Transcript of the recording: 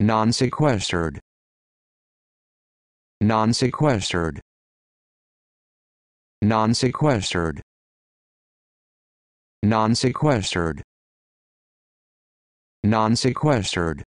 non-sequestered non-sequestered non-sequestered non-sequestered non-sequestered